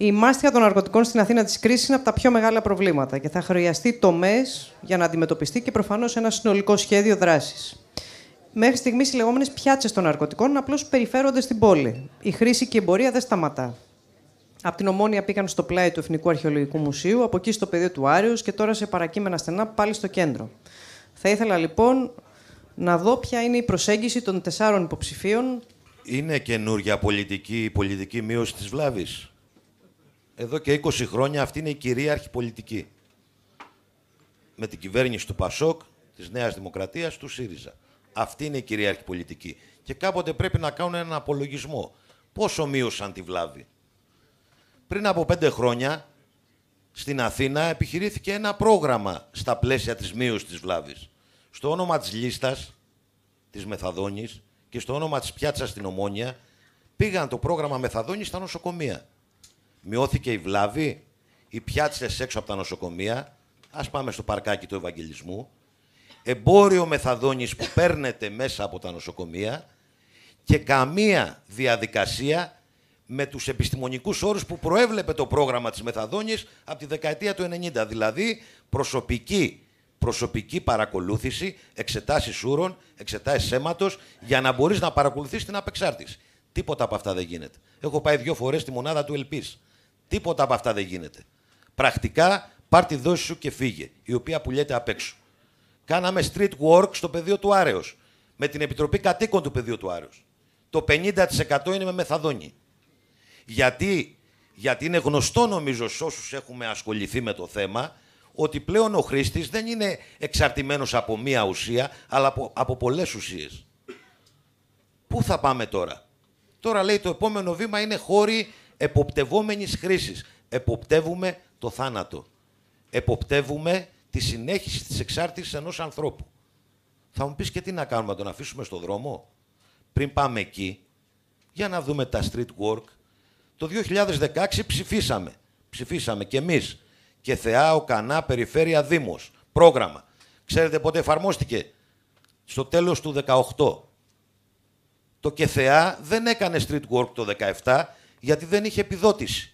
Η μάστια των ναρκωτικών στην Αθήνα της κρίσης είναι από τα πιο μεγάλα προβλήματα και θα χρειαστεί τομέ για να αντιμετωπιστεί και προφανώς ένα συνολικό σχέδιο δράσης. Μέχρι στιγμής οι λεγόμενες πιάτσες των ναρκωτικών απλώς περιφέρονται στην πόλη. Η χρήση και η εμπορία δεν σταματά. Από την Ομόνια πήγαν στο πλάι του Εθνικού Αρχαιολογικού Μουσείου, από εκεί στο πεδίο του Άριου και τώρα σε παρακείμενα στενά πάλι στο κέντρο. Θα ήθελα λοιπόν να δω ποια είναι η προσέγγιση των τεσσάρων υποψηφίων. Είναι καινούργια πολιτική, η πολιτική μείωση της βλάβης εδώ και 20 χρόνια αυτή είναι η κυρίαρχη πολιτική. Με την κυβέρνηση του Πασόκ, της Νέας Δημοκρατίας, του ΣΥΡΙΖΑ. Αυτή είναι η κυρίαρχη πολιτική. Και κάποτε πρέπει να κάνουν έναν απολογισμό. Πόσο μείωσαν τη βλάβη. Πριν από πέντε χρόνια, στην Αθήνα επιχειρήθηκε ένα πρόγραμμα στα πλαίσια της μείωσης της βλάβης. Στο όνομα της λίστας, της Μεθαδόνης και στο όνομα της πιάτσας στην Ομόνια, πήγαν το πρόγραμμα μεθαδόνης στα νοσοκομεία. Μειώθηκε η βλάβη, οι πιάτσες έξω από τα νοσοκομεία. Ας πάμε στο παρκάκι του Ευαγγελισμού. Εμπόριο μεθαδόνης που παίρνετε μέσα από τα νοσοκομεία και καμία διαδικασία με τους επιστημονικούς όρους που προέβλεπε το πρόγραμμα της μεθαδόνης από τη δεκαετία του 90. Δηλαδή προσωπική, προσωπική παρακολούθηση, εξετάσεις ούρων, εξετάσεις αίματος για να μπορείς να παρακολουθείς την απεξάρτηση. Τίποτα από αυτά δεν γίνεται. Έχω πάει δύο φορές στη μονάδα του Ελπής Τίποτα από αυτά δεν γίνεται. Πρακτικά, πάρ τη δόση σου και φύγε, η οποία πουλιέται απ' έξω. Κάναμε street work στο πεδίο του Άρεος. Με την Επιτροπή Κατοίκων του πεδίου του Άρεος. Το 50% είναι με μεθαδόνι. Γιατί, γιατί είναι γνωστό νομίζω σε όσους έχουμε ασχοληθεί με το θέμα ότι πλέον ο χρήστης δεν είναι εξαρτημένος από μία ουσία, αλλά από, από πολλές ουσίες. Πού θα πάμε τώρα. Τώρα λέει το επόμενο βήμα είναι χώροι εποπτευόμενης χρήσης. Εποπτεύουμε το θάνατο. Εποπτεύουμε τη συνέχιση της εξάρτησης ενός ανθρώπου. Θα μου πεις και τι να κάνουμε, να τον αφήσουμε στον δρόμο. Πριν πάμε εκεί, για να δούμε τα street work. Το 2016 ψηφίσαμε. Ψηφίσαμε και εμείς. Και Θεά, Κανά, Περιφέρεια, Δήμος. Πρόγραμμα. Ξέρετε πότε εφαρμόστηκε. Στο τέλος του 18. Το ΚΕΘΕΑ δεν έκανε street work το 17 γιατί δεν είχε επιδότηση.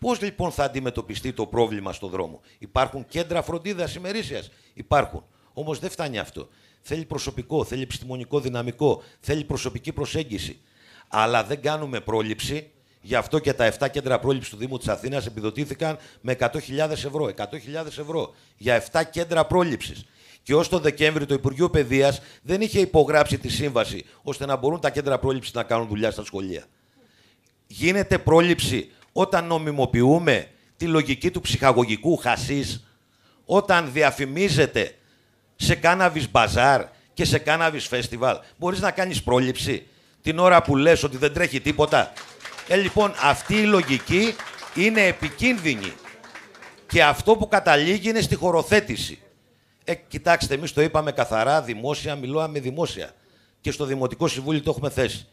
Πώς λοιπόν θα αντιμετωπιστεί το πρόβλημα στον δρόμο, Υπάρχουν κέντρα φροντίδας ημερήσιας. Υπάρχουν. Όμως δεν φτάνει αυτό. Θέλει προσωπικό, θέλει επιστημονικό δυναμικό, θέλει προσωπική προσέγγιση. Αλλά δεν κάνουμε πρόληψη. Γι' αυτό και τα 7 κέντρα πρόληψης του Δήμου της Αθήνας επιδοτήθηκαν με 100.000 ευρώ. 100.000 ευρώ για 7 κέντρα πρόληψης. Και ως τον Δεκέμβρη το Υπουργείο Παιδείας δεν είχε υπογράψει τη σύμβαση ώστε να μπορούν τα κέντρα πρόληψης να κάνουν δουλειά στα σχολεία γίνεται πρόληψη όταν νομιμοποιούμε τη λογική του ψυχαγωγικού χασίς, όταν διαφημίζεται σε κάναβις μπαζάρ και σε κάναβις φεστιβάλ. Μπορείς να κάνεις πρόληψη την ώρα που λες ότι δεν τρέχει τίποτα. Ε, λοιπόν, αυτή η λογική είναι επικίνδυνη. Και αυτό που καταλήγει είναι στη χωροθέτηση. Ε, κοιτάξτε, εμείς το είπαμε καθαρά, δημόσια, μιλώαμε δημόσια. Και στο Δημοτικό Συμβούλιο το έχουμε θέσει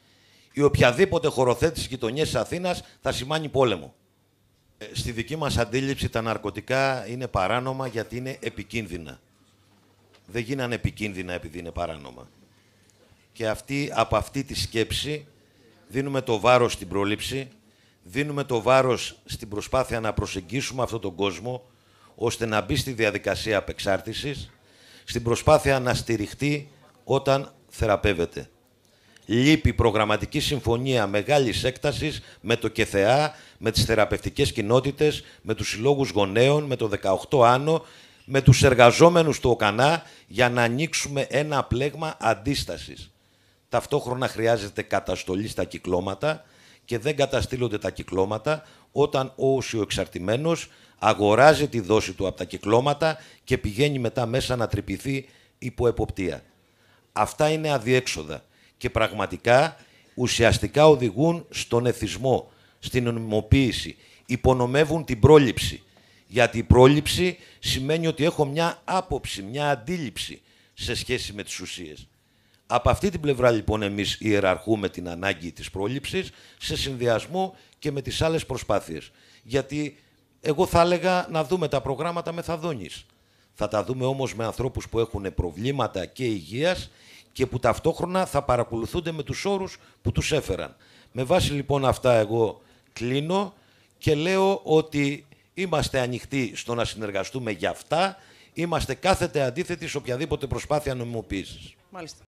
η οποιαδήποτε χωροθέτηση γειτονιές της Αθήνας θα σημάνει πόλεμο. Ε, στη δική μας αντίληψη τα ναρκωτικά είναι παράνομα γιατί είναι επικίνδυνα. Δεν γίνανε επικίνδυνα επειδή είναι παράνομα. Και αυτή, από αυτή τη σκέψη δίνουμε το βάρος στην πρόληψη, δίνουμε το βάρος στην προσπάθεια να προσεγγίσουμε αυτόν τον κόσμο ώστε να μπει στη διαδικασία απεξάρτησης, στην προσπάθεια να στηριχτεί όταν θεραπεύεται λείπει προγραμματική συμφωνία μεγάλης έκτασης με το ΚΕΘΕΑ, με τις θεραπευτικές κοινότητες, με τους συλλόγους γονέων, με το 18 Άνω, με τους εργαζόμενους του ΟΚΑΝΑ για να ανοίξουμε ένα πλέγμα αντίστασης. Ταυτόχρονα χρειάζεται καταστολή στα κυκλώματα και δεν καταστήλονται τα κυκλώματα όταν ο ουσιοεξαρτημένος αγοράζει τη δόση του από τα κυκλώματα και πηγαίνει μετά μέσα να τρυπηθεί υπό εποπτεία. Αυτά είναι αδιέξοδα και πραγματικά ουσιαστικά οδηγούν στον εθισμό, στην νομιμοποίηση. Υπονομεύουν την πρόληψη. Γιατί η πρόληψη σημαίνει ότι έχω μια άποψη, μια αντίληψη σε σχέση με τις ουσίες. Από αυτή την πλευρά λοιπόν εμείς ιεραρχούμε την ανάγκη της πρόληψης σε συνδυασμό και με τις άλλες προσπάθειες. Γιατί εγώ θα έλεγα να δούμε τα προγράμματα μεθαδόνης. Θα τα δούμε όμως με ανθρώπους που έχουν προβλήματα και υγείας και που ταυτόχρονα θα παρακολουθούνται με τους όρους που τους έφεραν. Με βάση λοιπόν αυτά εγώ κλείνω και λέω ότι είμαστε ανοιχτοί στο να συνεργαστούμε για αυτά, είμαστε κάθετε αντίθετοι σε οποιαδήποτε προσπάθεια νομιμοποίησης. Μάλιστα.